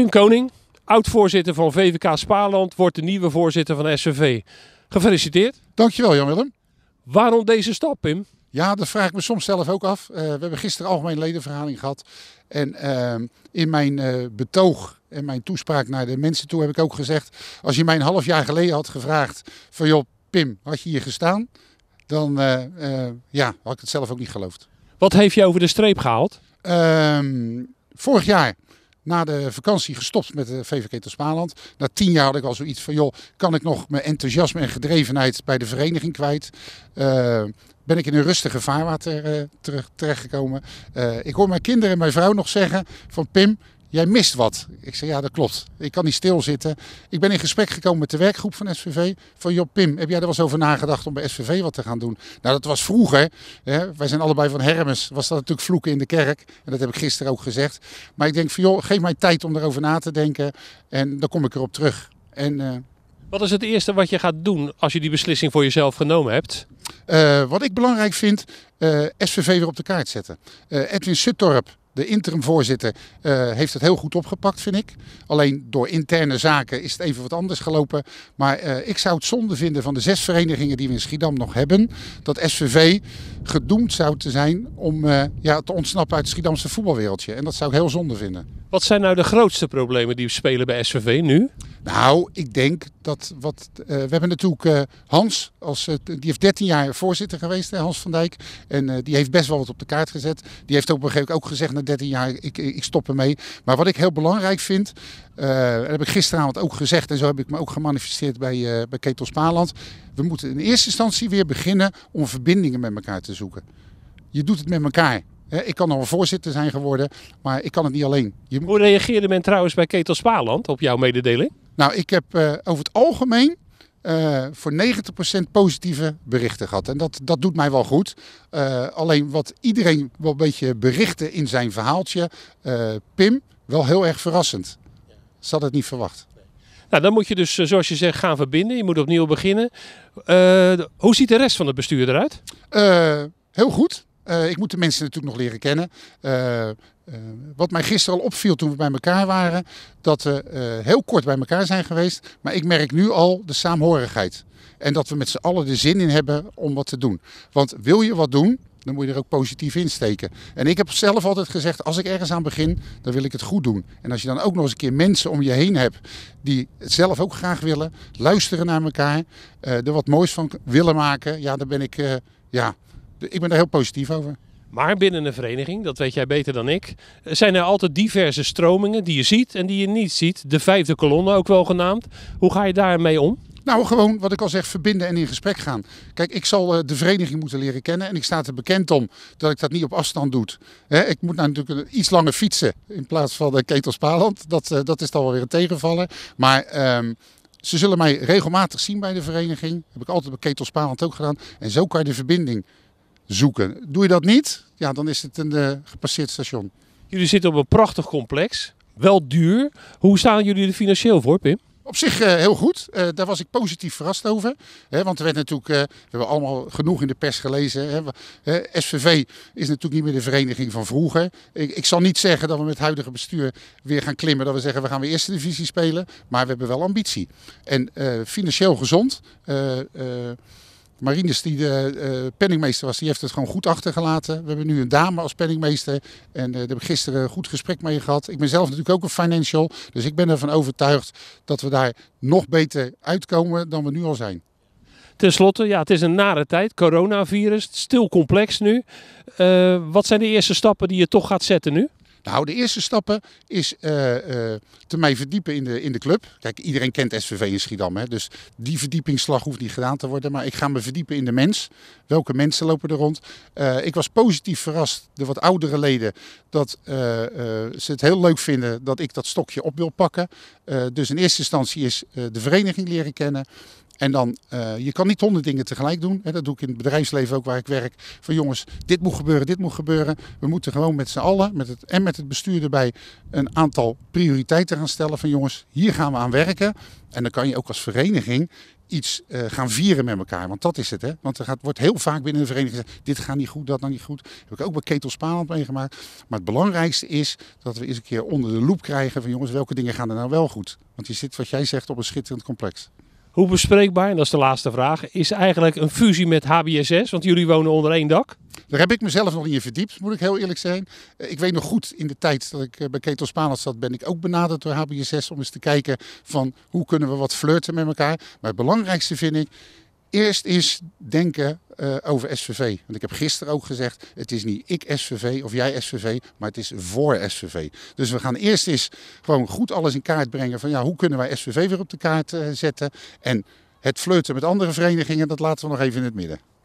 Pim Koning, oud-voorzitter van VVK Spaarland, wordt de nieuwe voorzitter van SVV. Gefeliciteerd. Dankjewel Jan-Willem. Waarom deze stap Pim? Ja, dat vraag ik me soms zelf ook af. Eh, we hebben gisteren algemeen ledenvergadering gehad. En ehm, in mijn eh, betoog en mijn toespraak naar de mensen toe heb ik ook gezegd... als je mij een half jaar geleden had gevraagd van... joh, Pim, had je hier gestaan? Dan eh, ja, had ik het zelf ook niet geloofd. Wat heeft je over de streep gehaald? Ehm, vorig jaar na de vakantie gestopt met de VVK Spaanland. Na tien jaar had ik al zoiets van, joh, kan ik nog mijn enthousiasme en gedrevenheid bij de vereniging kwijt? Eh, ben ik in een rustige vaarwater uh, terechtgekomen. Eh, ik hoor mijn kinderen en mijn vrouw nog zeggen van, Pim, jij mist wat. Ik zei, ja, dat klopt. Ik kan niet stilzitten. Ik ben in gesprek gekomen met de werkgroep van SVV. Van, joh, Pim, heb jij er wel eens over nagedacht om bij SVV wat te gaan doen? Nou, dat was vroeger. Hè? Wij zijn allebei van Hermes. Was dat natuurlijk vloeken in de kerk. En dat heb ik gisteren ook gezegd. Maar ik denk van, joh, geef mij tijd om erover na te denken. En dan kom ik erop terug. En... Eh, wat is het eerste wat je gaat doen als je die beslissing voor jezelf genomen hebt? Eh, wat ik belangrijk vind, eh, SVV weer op de kaart zetten. Edwin Suttorp de interimvoorzitter eh, heeft het heel goed opgepakt, vind ik. Alleen door interne zaken is het even wat anders gelopen. Maar eh, ik zou het zonde vinden van de zes verenigingen die we in Schiedam nog hebben, dat SVV gedoemd zou te zijn om eh, ja, te ontsnappen uit het Schiedamse voetbalwereldje. En dat zou ik heel zonde vinden. Wat zijn nou de grootste problemen die we spelen bij SVV nu? Nou, ik denk dat wat. Eh, we hebben natuurlijk eh, Hans, als, eh, die heeft 13 jaar voorzitter geweest, Hans van Dijk. En die heeft best wel wat op de kaart gezet. Die heeft op een gegeven moment ook gezegd na 13 jaar, ik, ik stop ermee. Maar wat ik heel belangrijk vind, dat heb ik gisteravond ook gezegd en zo heb ik me ook gemanifesteerd bij, uh, bij Ketel Spaarland. We moeten in eerste instantie weer beginnen om verbindingen met elkaar te zoeken. Je doet het met elkaar. Ik kan al voorzitter zijn geworden, maar ik kan het niet alleen. Je Hoe reageerde men trouwens bij Ketel Spaarland op jouw mededeling? Nou, ik heb eh, over het algemeen uh, voor 90% positieve berichten gehad. En dat, dat doet mij wel goed. Eh, alleen wat iedereen wel een beetje berichtte in zijn verhaaltje, Pim, wel heel erg verrassend. Ze had het niet verwacht. Nou, dan moet je dus, zoals je zegt, gaan verbinden. Je moet opnieuw beginnen. hoe ziet de rest van het bestuur eruit? heel goed. ik moet de mensen natuurlijk nog leren kennen. Uh, eh, wat mij gisteren al opviel toen we bij elkaar waren, dat we eh, heel kort bij elkaar zijn geweest. Maar ik merk nu al de saamhorigheid. En dat we met z'n allen de zin in hebben om wat te doen. Want wil je wat doen, dan moet je er ook positief in steken. En ik heb zelf altijd gezegd, als ik ergens aan begin, dan wil ik het goed doen. En als je dan ook nog eens een keer mensen om je heen hebt die het zelf ook graag willen, luisteren naar elkaar, eh, er wat moois van willen maken, ja, dan ben ik, ja, ik ben daar heel positief over. Maar binnen een vereniging, dat weet jij beter dan ik, eh, zijn er altijd diverse stromingen die je ziet en die je niet ziet. De vijfde kolom ook wel genaamd. Hoe ga je daarmee om? Nou, gewoon wat ik al zeg, verbinden en in gesprek gaan. Kijk, ik zal eh, de vereniging moeten leren kennen en ik sta er bekend om dat ik dat niet op afstand doe. ik moet nou natuurlijk iets langer fietsen in plaats van de eh, Ketels Paland. Dat, dat is dan wel weer een tegenvaller. Maar... Ehm, ze zullen mij regelmatig zien bij de vereniging. heb ik altijd bij Ketels Paland ook gedaan. En zo kan je de verbinding zoeken. Doe je dat niet, ja, dan is het een eh, gepasseerd station. Jullie zitten op een prachtig complex, wel duur. Hoe staan jullie er financieel voor, Pim? Op zich eh, heel goed. Eh, daar was ik positief verrast over. Hè, want er werd natuurlijk, we hebben allemaal genoeg in de pers gelezen. Hè, SVV is natuurlijk niet meer de vereniging van vroeger. Ik, ik, zal niet zeggen dat we met het huidige bestuur weer gaan klimmen. Dat we zeggen we gaan weer eerste divisie spelen. Maar we hebben wel ambitie. En financieel gezond. Marines, die de eh, eh, penningmeester was, die heeft het gewoon goed achtergelaten. We hebben nu een dame als penningmeester. En eh, daar heb ik gisteren een goed gesprek mee gehad. Ik ben zelf natuurlijk ook een financial. Dus ik ben ervan overtuigd dat we daar nog beter uitkomen dan we nu al zijn. Ten slotte, ja, het is een nare tijd. Coronavirus, stil complex nu. wat zijn de eerste stappen die je toch gaat zetten nu? Nou, de eerste stappen is eh, eh, te mij verdiepen in de, in de club. Kijk, iedereen kent SVV in Schiedam, hè, dus die verdiepingsslag hoeft niet gedaan te worden. Maar ik ga me verdiepen in de mens. Welke mensen lopen er rond? Eh, ik was positief verrast, de wat oudere leden, dat ze het heel leuk vinden dat ik dat stokje op wil pakken. dus in eerste instantie is de vereniging leren kennen. En dan, eh, je kan niet honderd dingen tegelijk doen. Hè, dat doe ik in het bedrijfsleven ook waar ik werk. Van jongens, dit moet gebeuren, dit moet gebeuren. We moeten gewoon met z'n allen met het, en met het bestuur erbij een aantal prioriteiten gaan stellen. Van jongens, hier gaan we aan werken. En dan kan je ook als vereniging iets eh, gaan vieren met elkaar. Want dat is het, hè. Want er wordt heel vaak binnen een vereniging gezegd... dit gaat niet goed, dat dan niet goed. Dat heb ik ook bij Ketel Spaland meegemaakt. Maar het belangrijkste is dat we eens een keer onder de loep krijgen... van jongens, welke dingen gaan er nou wel goed? Want je zit, wat jij zegt, op een schitterend complex. Hoe bespreekbaar, en dat is de laatste vraag, is eigenlijk een fusie met HBSS? Want jullie wonen onder één dak. Daar heb ik mezelf nog niet in verdiept, moet ik heel eerlijk zijn. Eh, ik weet nog goed, in de tijd dat ik eh, bij Ketel Spaanland zat, ben ik ook benaderd door HBSS om eens te kijken van hoe kunnen we wat flirten met elkaar. Maar het belangrijkste vind ik, Eerst is denken eh, over SVV. Want ik heb gisteren ook gezegd, het is niet ik SVV of jij SVV, maar het is voor SVV. Dus we gaan eerst eens gewoon goed alles in kaart brengen van ja, hoe kunnen wij SVV weer op de kaart eh, zetten. En het flirten met andere verenigingen, dat laten we nog even in het midden.